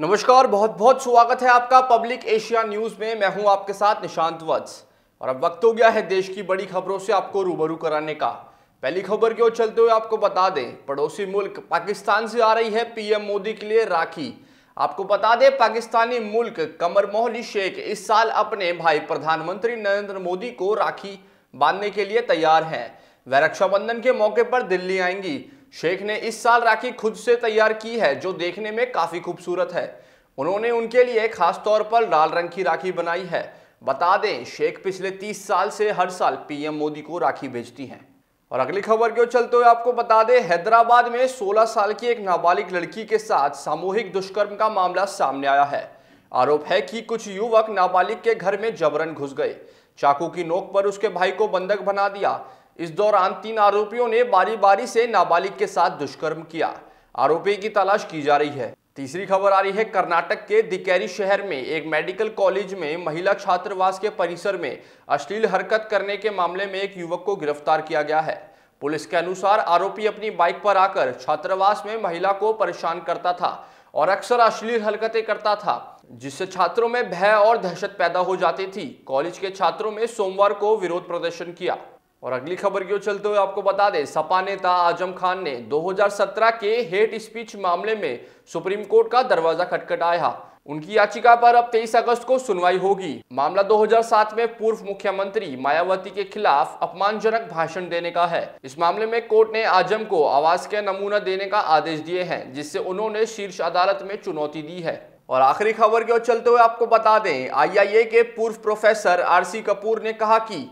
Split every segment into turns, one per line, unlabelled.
नमस्कार बहुत बहुत स्वागत है आपका पब्लिक एशिया न्यूज में मैं हूं आपके साथ निशांत वत्स और अब वक्त हो गया है देश की बड़ी खबरों से आपको रूबरू कराने का पहली खबर की ओर चलते हुए आपको बता दें पड़ोसी मुल्क पाकिस्तान से आ रही है पीएम मोदी के लिए राखी आपको बता दें पाकिस्तानी मुल्क कमर मोहली शेख इस साल अपने भाई प्रधानमंत्री नरेंद्र मोदी को राखी बांधने के लिए तैयार है वह रक्षाबंधन के मौके पर दिल्ली आएंगी शेख ने इस साल राखी खुद से तैयार की है जो देखने में काफ़ी खूबसूरत है उन्होंने उनके लिए खास तौर पर लाल रंग की राखी बनाई है बता दें शेख पिछले 30 साल से हर साल पीएम मोदी को राखी भेजती हैं और अगली खबर क्यों चलते हुए आपको बता दें हैदराबाद में 16 साल की एक नाबालिग लड़की के साथ सामूहिक दुष्कर्म का मामला सामने आया है आरोप है कि कुछ युवक नाबालिग के घर में जबरन घुस गए चाकू की नोक पर उसके भाई को बंधक बना दिया इस दौरान तीन आरोपियों ने बारी बारी से नाबालिग के साथ दुष्कर्म किया आरोपी की तलाश की जा रही है तीसरी खबर आ रही है कर्नाटक के दिकैरी शहर में एक मेडिकल कॉलेज में महिला छात्रवास के परिसर में अश्लील हरकत करने के मामले में एक युवक को गिरफ्तार किया गया है पुलिस के अनुसार आरोपी अपनी बाइक पर आकर छात्रावास में महिला को परेशान करता था और अक्सर अश्लील हरकतें करता था जिससे छात्रों में भय और दहशत पैदा हो जाती थी कॉलेज के छात्रों में सोमवार को विरोध प्रदर्शन किया और अगली खबर की ओर चलते हुए आपको बता दें सपा नेता आजम खान ने 2017 के हेट स्पीच मामले में सुप्रीम कोर्ट का दरवाजा खटखटाया उनकी याचिका पर अब 23 अगस्त को सुनवाई होगी मामला 2007 में पूर्व मुख्यमंत्री मायावती के खिलाफ अपमानजनक भाषण देने का है इस मामले में कोर्ट ने आजम को आवाज के नमूना देने का आदेश दिए हैं जिससे उन्होंने शीर्ष अदालत में चुनौती दी है और आखिरी खबर की ओर चलते हुए आपको बता दें आईआईए के पूर्व प्रोफेसर आरसी कपूर ने कहा कि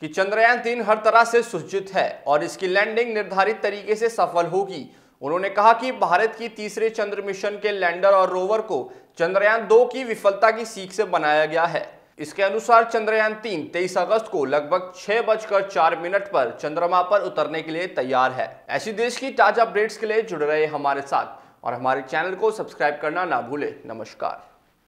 कि चंद्रयान तीन हर तरह से सुसज्जित है और इसकी लैंडिंग निर्धारित तरीके से सफल होगी उन्होंने कहा कि भारत की तीसरे चंद्र मिशन के लैंडर और रोवर को चंद्रयान दो की विफलता की सीख से बनाया गया है इसके अनुसार चंद्रयान तीन तेईस अगस्त को लगभग छह बजकर चार मिनट पर चंद्रमा पर उतरने के लिए तैयार है ऐसी देश की ताजा अपडेट्स के लिए जुड़ रहे हमारे साथ और हमारे चैनल को सब्सक्राइब करना ना भूले नमस्कार